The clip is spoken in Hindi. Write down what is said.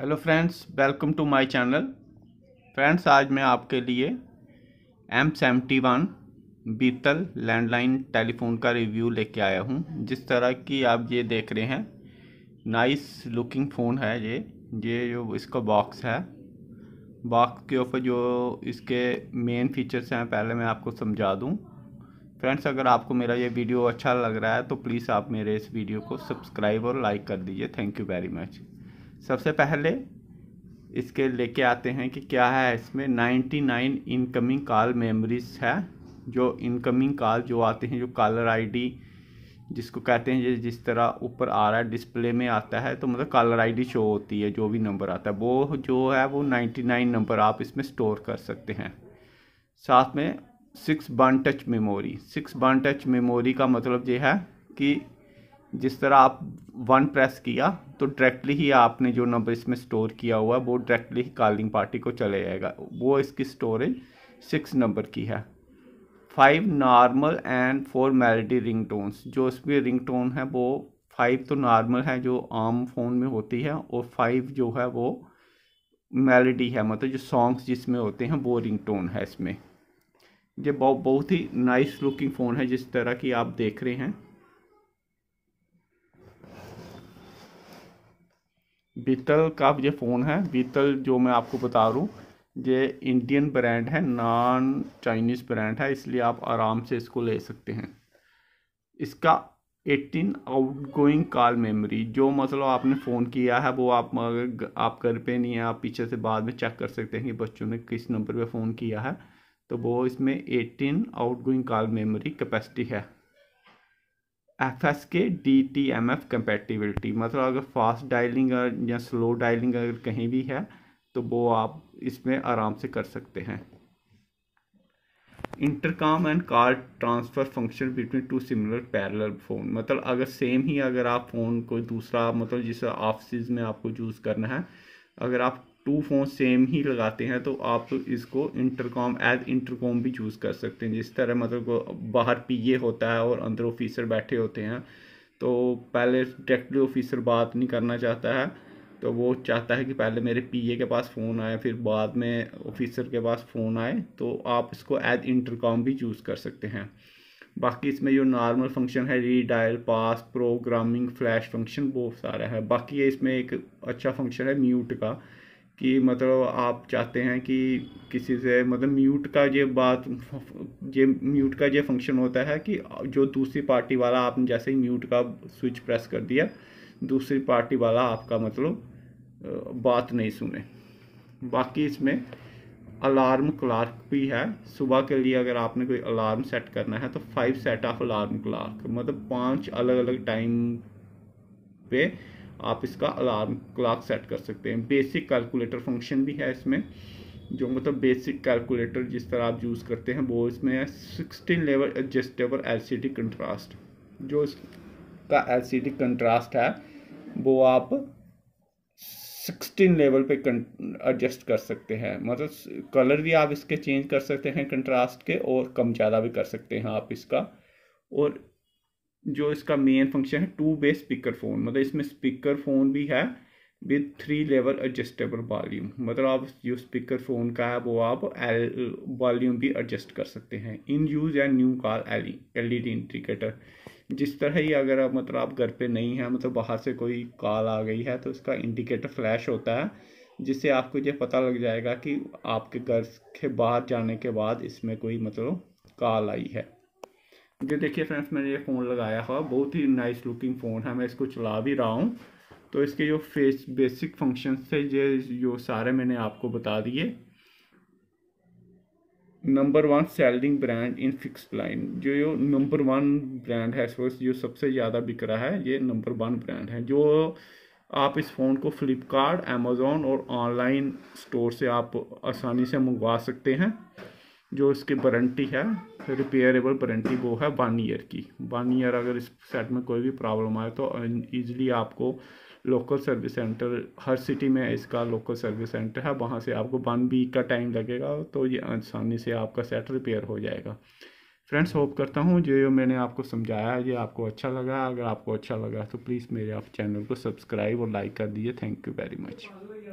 hello friends welcome to my channel friends आज मैं आपके लिए M seventy one Beetel landline telephone का रिव्यू लेके आया हूँ जिस तरह की आप ये देख रहे हैं नाइस लुकिंग फ़ोन है ये ये जो इसका बॉक्स है बॉक्स के ऊपर जो इसके मेन फीचर्स हैं पहले मैं आपको समझा दूँ फ्रेंड्स अगर आपको मेरा ये वीडियो अच्छा लग रहा है तो प्लीज़ आप मेरे इस वीडियो को सब्सक्राइब और लाइक कर दीजिए थैंक यू वेरी मच सबसे पहले इसके लेके आते हैं कि क्या है इसमें 99 इनकमिंग कॉल मेमोरीज है जो इनकमिंग कॉल जो आते हैं जो कॉलर आईडी जिसको कहते हैं जिस तरह ऊपर आ रहा है डिस्प्ले में आता है तो मतलब कॉलर आईडी शो होती है जो भी नंबर आता है वो जो है वो 99 नंबर आप इसमें स्टोर कर सकते हैं साथ में six one touch memory six one touch memory का मतलब ये है कि जिस तरह आप वन प्रेस किया तो डायरेक्टली ही आपने जो नंबर इसमें स्टोर किया हुआ है वो डायरेक्टली ही कॉलिंग पार्टी को चले जाएगा वो इसकी स्टोरेज सिक्स नंबर की है five normal and four melody ring tones जो इसमें रिंग टोन है वो फाइव तो नॉर्मल है जो आम फ़ोन में होती है और फाइव जो है वो मेलोडी है मतलब जो सॉन्ग्स जिसमें होते हैं वो रिंग टोन है इसमें ये बहुत बहुत ही नाइस लुकिंग फ़ोन है जिस तरह की आप देख रहे हैं बीतल का ये फ़ोन है बीतल जो मैं आपको बता रहा हूँ ये इंडियन ब्रांड है नॉन चाइनीज़ ब्रांड है इसलिए आप आराम से इसको ले सकते हैं इसका 18 आउटगोइंग कॉल मेमोरी जो मतलब आपने फ़ोन किया है वो आप अगर आप घर पे नहीं है आप पीछे से बाद में चेक कर सकते हैं कि बच्चों ने किस नंबर पे फ़ोन किया है तो वो इसमें 18 आउटगोइंग कॉल मेमोरी कैपेसिटी है F S K D T M F compatibility मतलब अगर फास्ट डायलिंग या स्लो डायलिंग अगर कहीं भी है तो वो आप इसमें आराम से कर सकते हैं intercom and call transfer function between two similar parallel phone मतलब अगर सेम ही अगर आप फ़ोन कोई दूसरा मतलब जिस ऑफिस में आपको यूज़ करना है अगर आप टू फोन सेम ही लगाते हैं तो आप इसको इंटरकॉम एज इंटरकॉम भी चूज़ कर सकते हैं जिस तरह मतलब बाहर पीए होता है और अंदर ऑफिसर बैठे होते हैं तो पहले डायरेक्टली ऑफिसर बात नहीं करना चाहता है तो वो चाहता है कि पहले मेरे पीए के पास फ़ोन आए फिर बाद में ऑफिसर के पास फ़ोन आए तो आप इसको एज इंटरकॉम भी चूज़ कर सकते हैं बाकी इसमें जो नॉर्मल फंक्शन है redial pause programming flash function बहुत सारा है बाकी ये इसमें एक अच्छा फंक्शन है म्यूट का कि मतलब आप चाहते हैं कि किसी से मतलब म्यूट का ये बात ये म्यूट का ये फंक्शन होता है कि जो दूसरी पार्टी वाला आपने जैसे ही म्यूट का स्विच प्रेस कर दिया दूसरी पार्टी वाला आपका मतलब बात नहीं सुने बाकी इसमें अलार्म क्लार्क भी है सुबह के लिए अगर आपने कोई अलार्म सेट करना है तो five set of alarm clock मतलब पांच अलग अलग टाइम पे आप इसका अलार्म क्लाक सेट कर सकते हैं बेसिक कैलकुलेटर फंक्शन भी है इसमें जो मतलब बेसिक कैलकुलेटर जिस तरह आप यूज़ करते हैं वो इसमें है sixteen level adjustable L C D contrast जो इसका एल सी डी कंट्रास्ट है वो आप सिक्सटीन लेवल पे एडजस्ट कर सकते हैं मतलब कलर भी आप इसके चेंज कर सकते हैं कंट्रास्ट के और कम ज़्यादा भी कर सकते हैं आप इसका और जो इसका मेन फंक्शन है टू बेस स्पीकर फ़ोन मतलब इसमें स्पीकर फ़ोन भी है with three level adjustable volume मतलब आप जो स्पीकर फ़ोन का है वो आप एल वॉल्यूम भी एडजस्ट कर सकते हैं इन यूज या new call L L E D indicator जिस तरह ही अगर आप मतलब आप घर पे नहीं हैं मतलब बाहर से कोई कॉल आ गई है तो इसका इंडिकेटर फ्लैश होता है जिससे आपको ये पता लग जाएगा कि आपके घर के बाहर जाने के बाद इसमें कोई मतलब कॉल आई है ये देखिए फ्रेंड्स मैंने ये फ़ोन लगाया हुआ बहुत ही नाइस लुकिंग फ़ोन है मैं इसको चला भी रहा हूँ तो इसके जो फेस बेसिक फंक्शन थे ये जो सारे मैंने आपको बता दिए number one selling brand in fixed line जो जो नंबर वन ब्रांड है इस जो सबसे ज़्यादा बिक रहा है ये नंबर वन ब्रांड है जो आप इस फ़ोन को फ्लिपकार्ट अमेज़ोन और ऑनलाइन स्टोर से आप आसानी से मंगवा सकते हैं जो इसकी वारंटी है रिपेयरेबल वारंटी वो है वन ईयर की वन ईयर अगर इस सेट में कोई भी प्रॉब्लम आए तो ईजिली uh, आपको लोकल सर्विस सेंटर हर सिटी में इसका लोकल सर्विस सेंटर है वहाँ से आपको वन वीक का टाइम लगेगा तो ये आसानी से आपका सेट रिपेयर हो जाएगा फ्रेंड्स होप करता हूँ जो मैंने आपको समझाया है ये आपको अच्छा लगा अगर आपको अच्छा लगा तो प्लीज़ मेरे आप चैनल को सब्सक्राइब और लाइक कर दीजिए थैंक यू वेरी मच